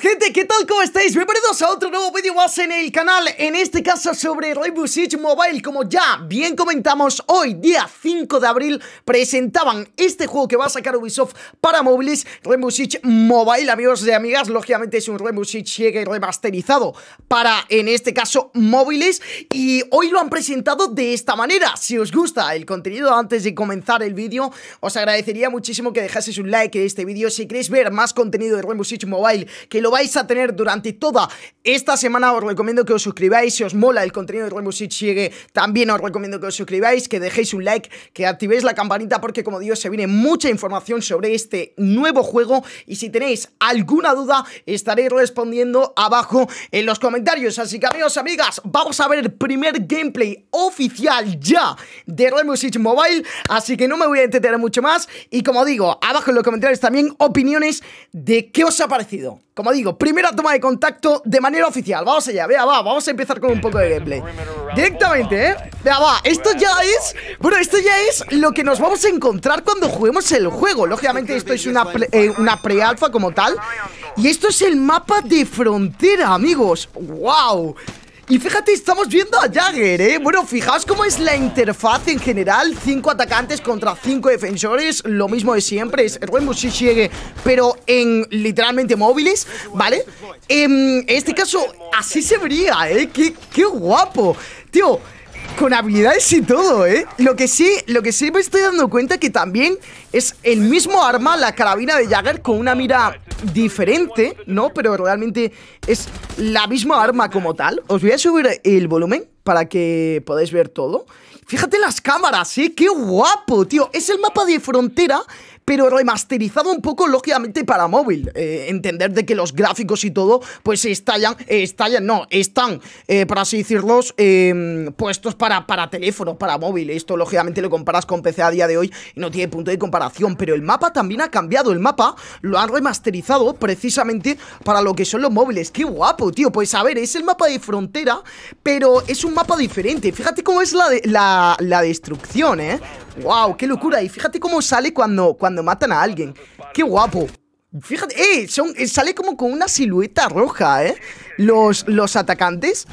gente, ¿qué tal? ¿Cómo estáis? Bienvenidos a otro nuevo vídeo más en el canal En este caso sobre Rainbow Six Mobile Como ya bien comentamos, hoy día 5 de abril Presentaban este juego que va a sacar Ubisoft para móviles Rainbow Six Mobile, amigos y amigas Lógicamente es un Rainbow Six remasterizado Para, en este caso, móviles Y hoy lo han presentado de esta manera Si os gusta el contenido antes de comenzar el vídeo Os agradecería muchísimo que dejaseis un like en este vídeo Si queréis ver más contenido de Rainbow Six Mobile que lo lo vais a tener durante toda esta semana. Os recomiendo que os suscribáis si os mola el contenido de Rainbow Six Siege. También os recomiendo que os suscribáis, que dejéis un like, que activéis la campanita porque como digo se viene mucha información sobre este nuevo juego y si tenéis alguna duda estaré respondiendo abajo en los comentarios. Así que amigos, amigas, vamos a ver el primer gameplay oficial ya de Rainbow Six Mobile, así que no me voy a entretener mucho más y como digo, abajo en los comentarios también opiniones de qué os ha parecido como digo, primera toma de contacto de manera oficial Vamos allá, vea, va, vamos a empezar con un poco de gameplay Directamente, ¿eh? Vea, va, esto ya es... Bueno, esto ya es lo que nos vamos a encontrar cuando juguemos el juego Lógicamente esto es una, pre, eh, una alfa como tal Y esto es el mapa de frontera, amigos ¡Wow! Y fíjate, estamos viendo a Jagger, ¿eh? Bueno, fijaos cómo es la interfaz en general. Cinco atacantes contra cinco defensores. Lo mismo de siempre. Es Rainbow Six pero en literalmente móviles, ¿vale? Em, en este caso, así se vería, ¿eh? ¡Qué, qué guapo! Tío, con habilidades y todo, ¿eh? Lo que sí, lo que sí me estoy dando cuenta que también es el mismo arma, la carabina de Jagger, con una mira diferente, ¿no? Pero realmente es la misma arma como tal. Os voy a subir el volumen para que podáis ver todo. Fíjate las cámaras, ¿eh? ¡Qué guapo, tío! Es el mapa de frontera pero remasterizado un poco, lógicamente, para móvil. Eh, entender de que los gráficos y todo, pues estallan, estallan, no, están, eh, por así decirlo em, puestos para, para teléfono, para móvil. Esto, lógicamente, lo comparas con PC a día de hoy y no tiene punto de comparación, pero el mapa también ha cambiado. El mapa lo han remasterizado precisamente para lo que son los móviles. ¡Qué guapo, tío! Pues a ver, es el mapa de frontera, pero es un mapa diferente. Fíjate cómo es la, la, la destrucción, ¿eh? ¡Wow! ¡Qué locura! Y fíjate cómo sale cuando, cuando matan a alguien. ¡Qué guapo! Fíjate, eh, eh sale como con una silueta roja, ¿eh? Los, los atacantes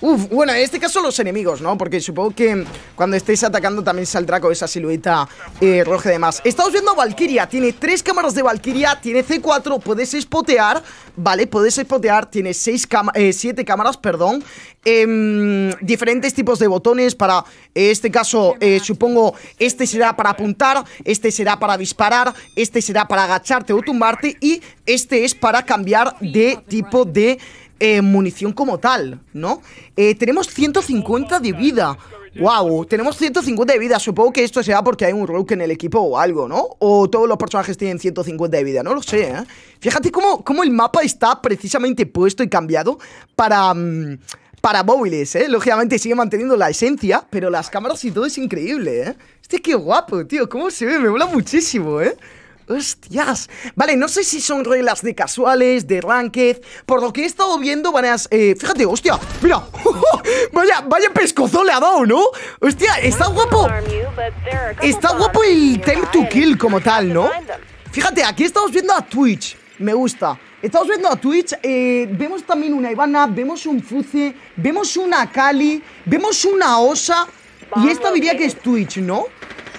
Uf, bueno, en este caso los enemigos, ¿no? Porque supongo que cuando estéis atacando también saldrá con esa silueta eh, roja de demás. Estamos viendo a Valkyria, tiene tres cámaras de Valkyria, tiene C4, puedes espotear, ¿vale? Puedes espotear, tiene seis eh, siete cámaras, perdón. Em, diferentes tipos de botones para, este caso, eh, supongo, este será para apuntar, este será para disparar, este será para agacharte o tumbarte y este es para cambiar de tipo de eh, munición como tal, ¿no? Eh, tenemos 150 de vida. ¡Wow! Tenemos 150 de vida. Supongo que esto sea porque hay un rogue en el equipo o algo, ¿no? O todos los personajes tienen 150 de vida. No lo sé, ¿eh? Fíjate cómo, cómo el mapa está precisamente puesto y cambiado para... Mm, para móviles, ¿eh? Lógicamente sigue manteniendo la esencia, pero las cámaras y todo es increíble, ¿eh? Este que guapo, tío. ¿Cómo se ve? Me mola muchísimo, ¿eh? Hostias. Vale, no sé si son reglas de casuales, de ranked. Por lo que he estado viendo, van a. Eh, fíjate, hostia. Mira. vaya, vaya pescozón le ha dado, ¿no? Hostia, está guapo. Está guapo el time to kill como tal, ¿no? Fíjate, aquí estamos viendo a Twitch. Me gusta. Estamos viendo a Twitch, eh, vemos también una Ivana, vemos un Fuce, vemos una Kali, vemos una Osa. Y esta diría que es Twitch, ¿no?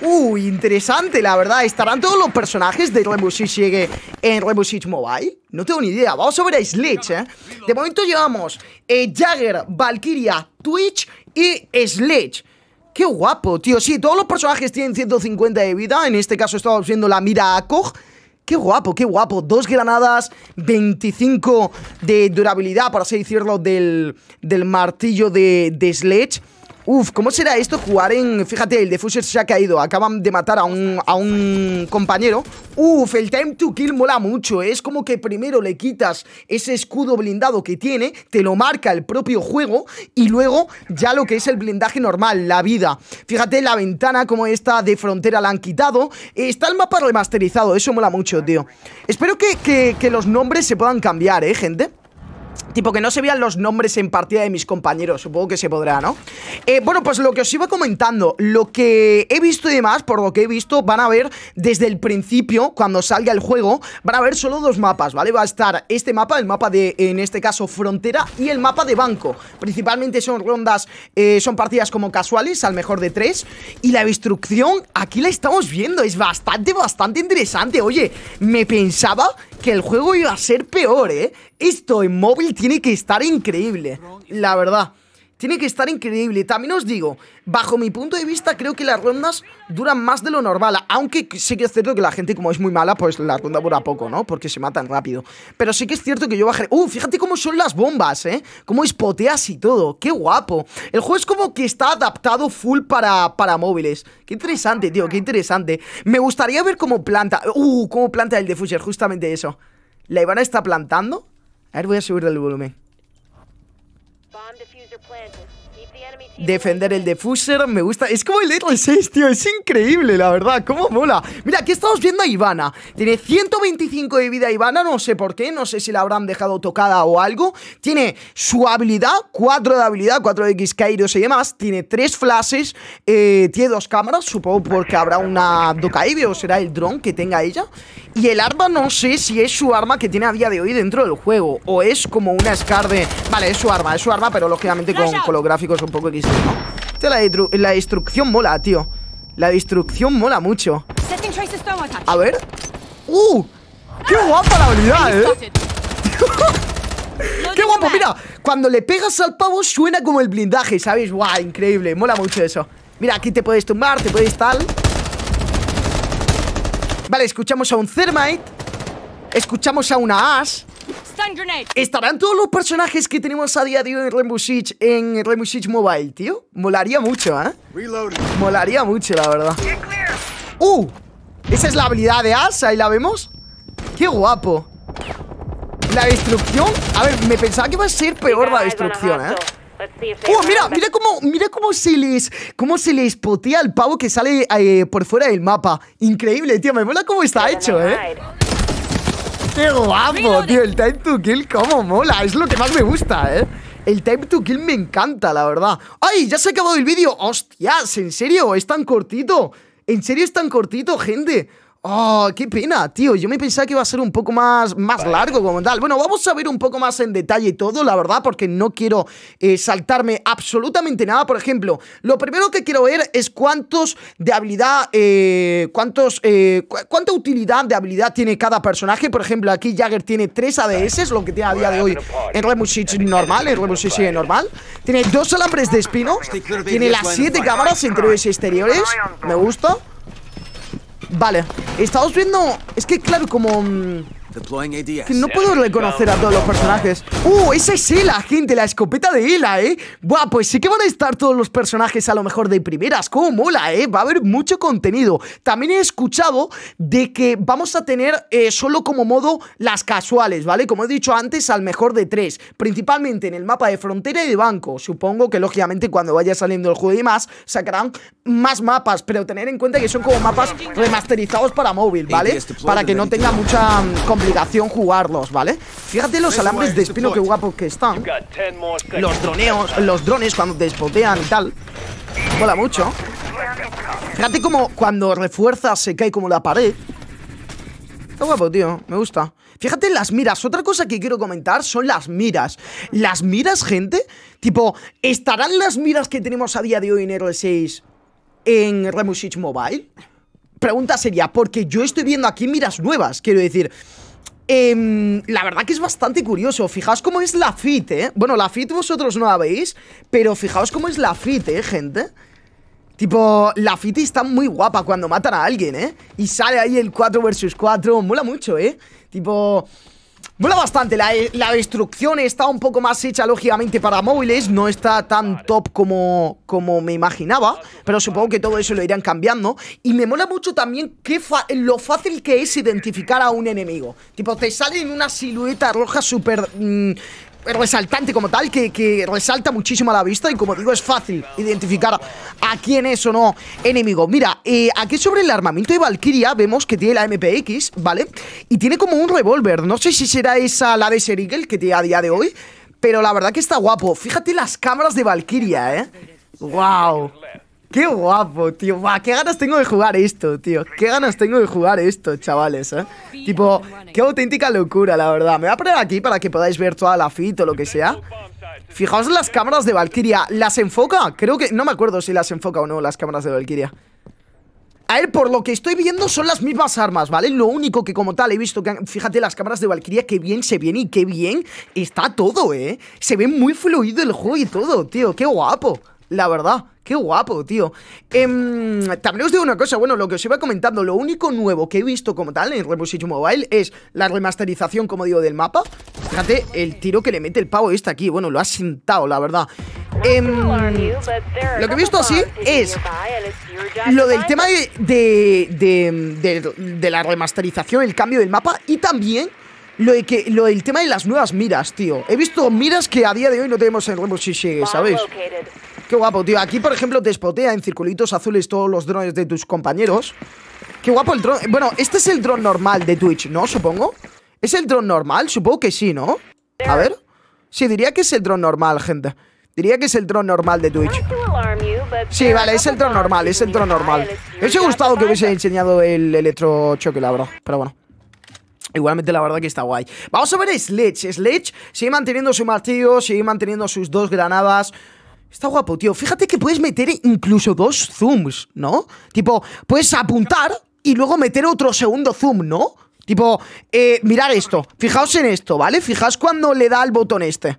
Uy, uh, interesante, la verdad. ¿Estarán todos los personajes de Rainbow Six en Rainbow Six Mobile? No tengo ni idea. Vamos a ver a Sledge, ¿eh? De momento llevamos eh, Jagger, Valkyria, Twitch y Sledge. ¡Qué guapo, tío! Sí, todos los personajes tienen 150 de vida. En este caso estamos viendo la mira a Koch. ¡Qué guapo, qué guapo! Dos granadas, 25 de durabilidad, por así decirlo, del, del martillo de, de Sledge. Uf, ¿cómo será esto jugar en...? Fíjate, el defuser se ha caído Acaban de matar a un, un compañero Uf, el time to kill mola mucho ¿eh? Es como que primero le quitas ese escudo blindado que tiene Te lo marca el propio juego Y luego ya lo que es el blindaje normal, la vida Fíjate la ventana como esta de frontera la han quitado Está el mapa remasterizado, eso mola mucho, tío Espero que, que, que los nombres se puedan cambiar, ¿eh, gente? Tipo que no se vean los nombres en partida de mis compañeros. Supongo que se podrá, ¿no? Eh, bueno, pues lo que os iba comentando. Lo que he visto y demás, por lo que he visto, van a ver desde el principio, cuando salga el juego, van a ver solo dos mapas, ¿vale? Va a estar este mapa, el mapa de, en este caso, frontera y el mapa de banco. Principalmente son rondas, eh, son partidas como casuales, al mejor de tres. Y la destrucción, aquí la estamos viendo. Es bastante, bastante interesante. Oye, me pensaba que el juego iba a ser peor, ¿eh? Esto en móvil tiene que estar increíble, la verdad. Tiene que estar increíble. También os digo, bajo mi punto de vista, creo que las rondas duran más de lo normal. Aunque sí que es cierto que la gente, como es muy mala, pues la ronda dura poco, ¿no? Porque se matan rápido. Pero sí que es cierto que yo bajé. ¡Uh! Fíjate cómo son las bombas, ¿eh? Cómo espoteas y todo. ¡Qué guapo! El juego es como que está adaptado full para, para móviles. ¡Qué interesante, tío! ¡Qué interesante! Me gustaría ver cómo planta... ¡Uh! Cómo planta el defuser, justamente eso. La Ivana está plantando. A ver, voy a subir el volumen. defender el defuser, me gusta. Es como el R6, tío, es increíble, la verdad, cómo mola. Mira, aquí estamos viendo a Ivana. Tiene 125 de vida Ivana, no sé por qué, no sé si la habrán dejado tocada o algo. Tiene su habilidad, 4 de habilidad, 4 de X Kairos y demás. Tiene 3 flashes, eh, tiene dos cámaras, supongo porque habrá una Dokaibe o será el dron que tenga ella. Y el arma no sé si es su arma que tiene a día de hoy dentro del juego o es como una Scar Vale, es su arma, es su arma, pero lógicamente con, con los gráficos un poco X la, la destrucción mola, tío. La destrucción mola mucho. A ver. ¡Uh! ¡Qué guapa la habilidad, eh! ¡Qué guapo! Mira, cuando le pegas al pavo suena como el blindaje, ¿sabes? ¡Guau! Wow, increíble, mola mucho eso. Mira, aquí te puedes tumbar, te puedes tal. Vale, escuchamos a un Thermite. Escuchamos a una Ash. ¿Estarán todos los personajes que tenemos a día de hoy en Rainbow en Rainbow Mobile, tío? Molaría mucho, ¿eh? Molaría mucho, la verdad. ¡Uh! Esa es la habilidad de Asa, ahí la vemos. ¡Qué guapo! La destrucción... A ver, me pensaba que iba a ser peor la destrucción, ¿eh? ¡Uh, mira! Mira cómo, mira cómo se les... Cómo se les potea el pavo que sale eh, por fuera del mapa. Increíble, tío. Me mola cómo está hecho, ¿eh? ¡Qué guapo, tío! El time to kill, cómo mola. Es lo que más me gusta, ¿eh? El time to kill me encanta, la verdad. ¡Ay, ya se ha acabado el vídeo! ¡Hostias! ¿En serio? ¿Es tan cortito? ¿En serio es tan cortito, gente? Oh, qué pena, tío. Yo me pensaba que iba a ser un poco más, más largo como tal. Bueno, vamos a ver un poco más en detalle todo, la verdad, porque no quiero eh, saltarme absolutamente nada. Por ejemplo, lo primero que quiero ver es cuántos de habilidad, eh, cuántos, eh, cuánta utilidad de habilidad tiene cada personaje. Por ejemplo, aquí Jagger tiene 3 ADS, lo que tiene a día de hoy en Remusich normal, en Remusich normal. Tiene dos alambres de espino, tiene las siete cámaras interiores y exteriores, me gusta. Vale, estamos viendo... Es que claro, como... Mm, que no puedo reconocer a todos los personajes. ¡Uh! Esa es Hila, gente, la escopeta de Hila, ¿eh? Buah, pues sí que van a estar todos los personajes a lo mejor de primeras. ¡Cómo mola, eh! Va a haber mucho contenido. También he escuchado de que vamos a tener eh, solo como modo las casuales, ¿vale? Como he dicho antes, al mejor de tres. Principalmente en el mapa de frontera y de banco. Supongo que, lógicamente, cuando vaya saliendo el juego y más, sacarán más mapas. Pero tener en cuenta que son como mapas remasterizados para móvil, ¿vale? Para que no tenga mucha mm, complicación jugarlos, ¿vale? Fíjate los alambres de espino que guapos que están. Los droneos, los drones cuando despotean y tal. Mola mucho. Fíjate como cuando refuerza se cae como la pared. Está guapo, tío. Me gusta. Fíjate en las miras. Otra cosa que quiero comentar son las miras. Las miras, gente. Tipo, ¿estarán las miras que tenemos a día de hoy en ero 6 en Remusich Mobile? Pregunta sería, porque yo estoy viendo aquí miras nuevas. Quiero decir, Em, la verdad que es bastante curioso. Fijaos cómo es la fit, ¿eh? Bueno, la fit vosotros no la veis, pero fijaos cómo es la fit, ¿eh, gente? Tipo, la fit está muy guapa cuando matan a alguien, ¿eh? Y sale ahí el 4 versus 4. Mola mucho, ¿eh? Tipo... Mola bastante, la, destrucción está un poco más hecha lógicamente para móviles, no está tan top como, como me imaginaba, pero supongo que todo eso lo irán cambiando. Y me mola mucho también lo fácil que es identificar a un enemigo. Tipo, te sale en una silueta roja súper... Mm, resaltante como tal, que, resalta muchísimo a la vista y como digo es fácil identificar a quién es o no enemigo. Mira, eh, aquí sobre el armamento de Valkyria vemos que tiene la MPX, ¿vale? Y tiene como un revólver, no sé si será esa la de Serigel que tiene a día de hoy, pero la verdad que está guapo. Fíjate las cámaras de Valkyria, ¿eh? ¡Wow! Qué guapo, tío. Buah, qué ganas tengo de jugar esto, tío. Qué ganas tengo de jugar esto, chavales, ¿eh? Tipo, qué auténtica locura, la verdad. Me voy a poner aquí para que podáis ver toda la fit o lo que sea. Fijaos las cámaras de Valkyria. ¿Las enfoca? Creo que... No me acuerdo si las enfoca o no las cámaras de Valkyria. A ver, por lo que estoy viendo son las mismas armas, ¿vale? Lo único que como tal he visto que... Fíjate las cámaras de Valkyria, qué bien se viene y qué bien está todo, ¿eh? Se ve muy fluido el juego y todo, tío. Qué guapo, la verdad. Qué guapo, tío. Em, también os digo una cosa, bueno, lo que os iba comentando, lo único nuevo que he visto como tal en Reposition Mobile es la remasterización, como digo, del mapa. Fíjate el tiro que le mete el pavo este aquí, bueno, lo ha sentado, la verdad. Em, lo que he visto así es lo del tema de, de, la remasterización, el cambio del mapa y también lo, que, lo del tema de las nuevas miras, tío. He visto miras que a día de hoy no tenemos en Rainbow Six, ¿sabes? Qué guapo, tío. Aquí, por ejemplo, te spotea en circulitos azules todos los drones de tus compañeros. Qué guapo el dron. Bueno, este es el dron normal de Twitch, ¿no? Supongo. ¿Es el dron normal? Supongo que sí, ¿no? A ver. Sí, diría que es el dron normal, gente. Diría que es el dron normal de Twitch. Sí, vale, es el dron normal, es el dron normal. Me hubiese gustado que hubiese enseñado el electrochoque, la verdad. Pero bueno. Igualmente la verdad que está guay Vamos a ver a Sledge Sledge sigue manteniendo su martillo Sigue manteniendo sus dos granadas Está guapo, tío. Fíjate que puedes meter incluso dos zooms, ¿no? Tipo, puedes apuntar y luego meter otro segundo zoom, ¿no? Tipo, eh, mirad esto. Fijaos en esto, ¿vale? Fijaos cuando le da al botón este.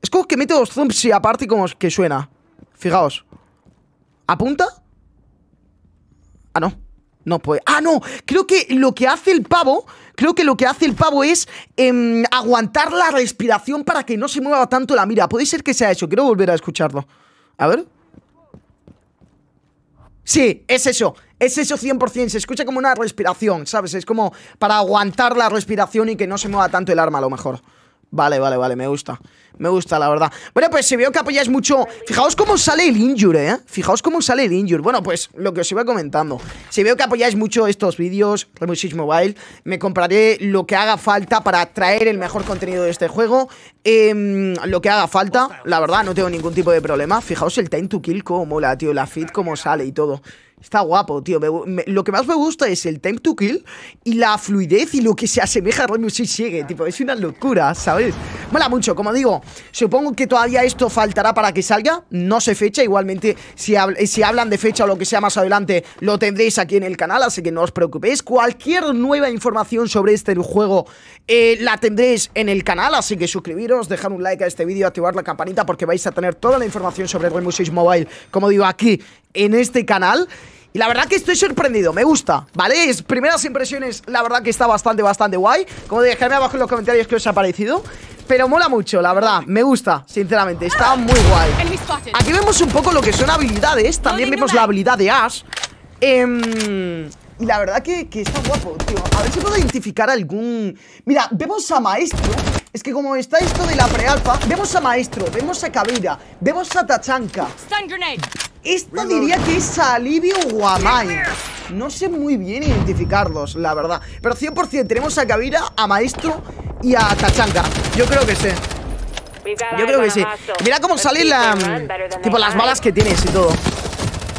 Es como que mete dos zooms y aparte como que suena. Fijaos. ¿Apunta? Ah, no. No puede. Ah, no. Creo que lo que hace el pavo Creo que lo que hace el pavo es em, aguantar la respiración para que no se mueva tanto la mira. Puede ser que sea eso. Quiero volver a escucharlo. A ver. Sí, es eso. Es eso 100%. Se escucha como una respiración, ¿sabes? Es como para aguantar la respiración y que no se mueva tanto el arma a lo mejor. Vale, vale, vale, me gusta. Me gusta, la verdad. Bueno, pues si veo que apoyáis mucho... Fijaos cómo sale el Injure, ¿eh? Fijaos cómo sale el Injure. Bueno, pues lo que os iba comentando. Si veo que apoyáis mucho estos vídeos, remusis Mobile, me compraré lo que haga falta para traer el mejor contenido de este juego. Em, lo que haga falta, la verdad, no tengo ningún tipo de problema. Fijaos el time to kill, cómo mola, tío. La feed, cómo sale y todo. Está guapo, tío. lo que más me gusta es el time to kill y la fluidez y lo que se asemeja a Rainbow Six Siege, Tipo, es una locura, ¿sabes? Mola mucho, como digo. Supongo que todavía esto faltará para que salga. No sé fecha. Igualmente, si, hablan de fecha o lo que sea más adelante, lo tendréis aquí en el canal, así que no os preocupéis. Cualquier nueva información sobre este juego eh, la tendréis en el canal, así que suscribiros, dejar un like a este vídeo, activar la campanita porque vais a tener toda la información sobre Rainbow Six Mobile, como digo, aquí en este canal. Y la verdad que estoy sorprendido, me gusta, ¿vale? primeras impresiones, la verdad que está bastante, bastante guay Como dejarme abajo en los comentarios qué os ha parecido Pero mola mucho, la verdad, me gusta, sinceramente, está muy guay Aquí vemos un poco lo que son habilidades, también vemos la habilidad de Ash em, y la verdad que, está guapo, tío A ver si puedo identificar algún... Mira, vemos a Maestro Es que como está esto de la prealfa Vemos a Maestro, vemos a Cabira Vemos a Tachanka esto diría que es alivio guamay. No sé muy bien identificarlos, la verdad. Pero 100% tenemos a Kavira, a Maestro y a Tachanka. Yo creo que sí Yo creo que sí. Mira cómo salen la, tipo las balas que tienes y todo.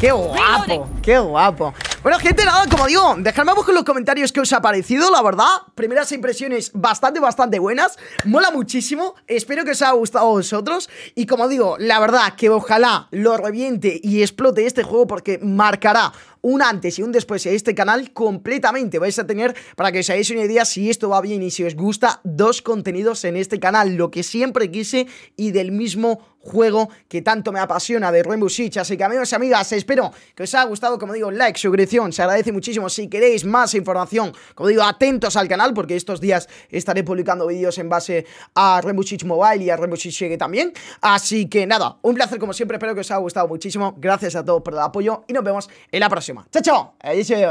¡Qué guapo! ¡Qué guapo! Bueno, gente, nada, como digo, dejadme abajo en los comentarios qué os ha parecido, la verdad. Primeras impresiones bastante, bastante buenas. Mola muchísimo. Espero que os haya gustado a vosotros. Y como digo, la verdad que ojalá lo reviente y explote este juego porque marcará un antes y un después de este canal completamente. Vais a tener, para que os hagáis una idea, si esto va bien y si os gusta, dos contenidos en este canal, lo que siempre quise y del mismo juego que tanto me apasiona de Rainbow Six. Así que amigos y amigas, espero que os haya gustado, como digo, like, suscripción, se agradece muchísimo. Si queréis más información, como digo, atentos al canal porque estos días estaré publicando vídeos en base a Rainbow Six Mobile y a Rainbow Six también. Así que nada, un placer como siempre, espero que os haya gustado muchísimo. Gracias a todos por el apoyo y nos vemos en la próxima. 再叫哎，谢谢。